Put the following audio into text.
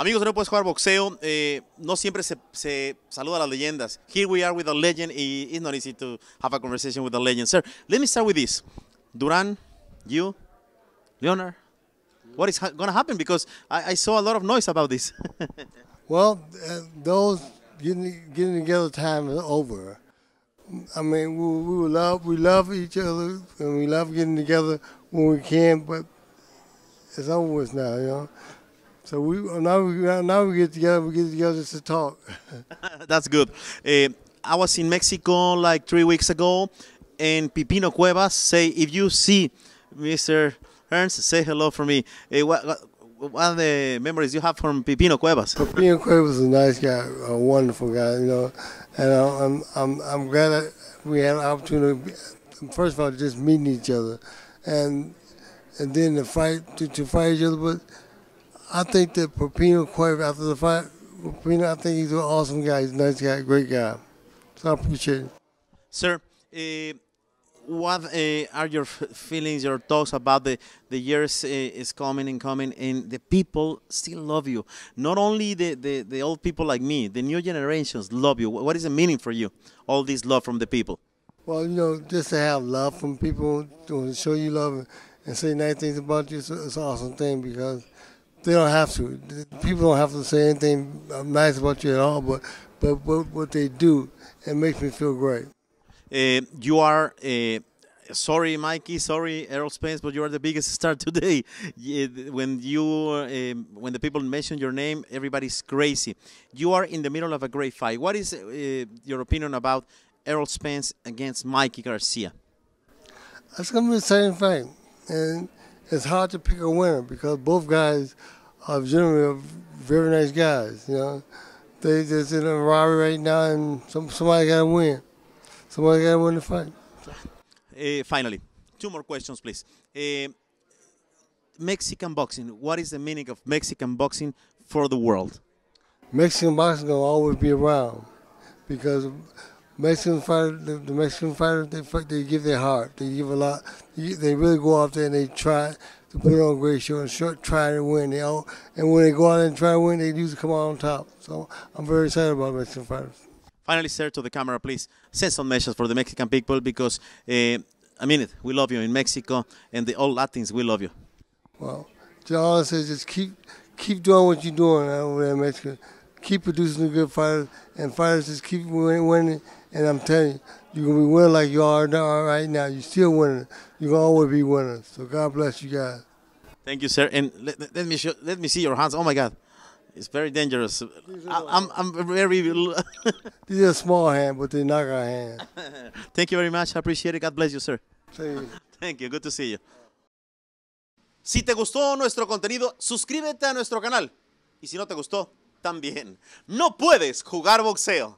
Amigos, no puedes jugar boxeo. Eh, no siempre se, se, saluda a las leyendas. Here we are with a legend. It's not easy to have a conversation with a legend. Sir, let me start with this. Duran, you, Leonard, what is going to happen? Because I, I, saw a lot of noise about this. well, uh, those getting, getting together time is over. I mean, we, we love we love each other and we love getting together when we can, but it's over with now, you know. So we now we, now we get together. We get together to talk. That's good. Uh, I was in Mexico like three weeks ago, and Pipino Cuevas say, "If you see Mr. Ernst, say hello for me." Uh, what, what are the memories you have from Pipino Cuevas? Pipino Cuevas is a nice guy, a wonderful guy, you know, and I'm I'm I'm glad we had an opportunity. First of all, just meeting each other, and and then to fight to, to fight each other, but I think that Pepino Quaver, after the fight, Pepino, I think he's an awesome guy. He's a nice guy, great guy. So I appreciate it. Sir, uh, what uh, are your feelings, your thoughts about the, the years uh, is coming and coming, and the people still love you? Not only the, the, the old people like me, the new generations love you. What is the meaning for you, all this love from the people? Well, you know, just to have love from people, to show you love and say nice things about you, it's, it's an awesome thing because – they don't have to. People don't have to say anything nice about you at all, but but what, what they do, it makes me feel great. Uh, you are. Uh, sorry, Mikey. Sorry, Errol Spence, but you are the biggest star today. Eh, when you, uh, when the people mention your name, everybody's crazy. You are in the middle of a great fight. What is eh, your opinion about Errol Spence against Mikey Garcia? It's gonna be an exciting fight, and it's hard to pick a winner because both guys are generally very nice guys. You know, they just in a rivalry right now, and some, somebody got to win. Somebody got to win the fight. Uh, finally, two more questions, please. Uh, Mexican boxing. What is the meaning of Mexican boxing for the world? Mexican boxing will always be around because Mexican fighter, the, the Mexican fighter, they fight, they give their heart. They give a lot. They really go out there and they try to put on a great show and short, try to win. They all, and when they go out and try to win, they usually come out on top. So I'm very excited about Mexican fighters. Finally, sir, to the camera, please send some messages for the Mexican people because uh, I mean it. We love you in Mexico, and the all Latins, we love you. Well, all I say just keep keep doing what you're doing over there in Mexico. Keep producing the good fighters, and fighters just keep winning and I'm telling you, you're going to be winning like you are right now. You're still winning. You're going to always be winning. So God bless you guys. Thank you, sir. And let, let me show, let me see your hands. Oh, my God. It's very dangerous. I, am I'm, very. These are small hand, but they not our hand. Thank you very much. I appreciate it. God bless you, sir. Thank you. Good to see you. Si te gustó nuestro contenido, suscríbete a nuestro canal. Y si no te gustó, también. No puedes jugar boxeo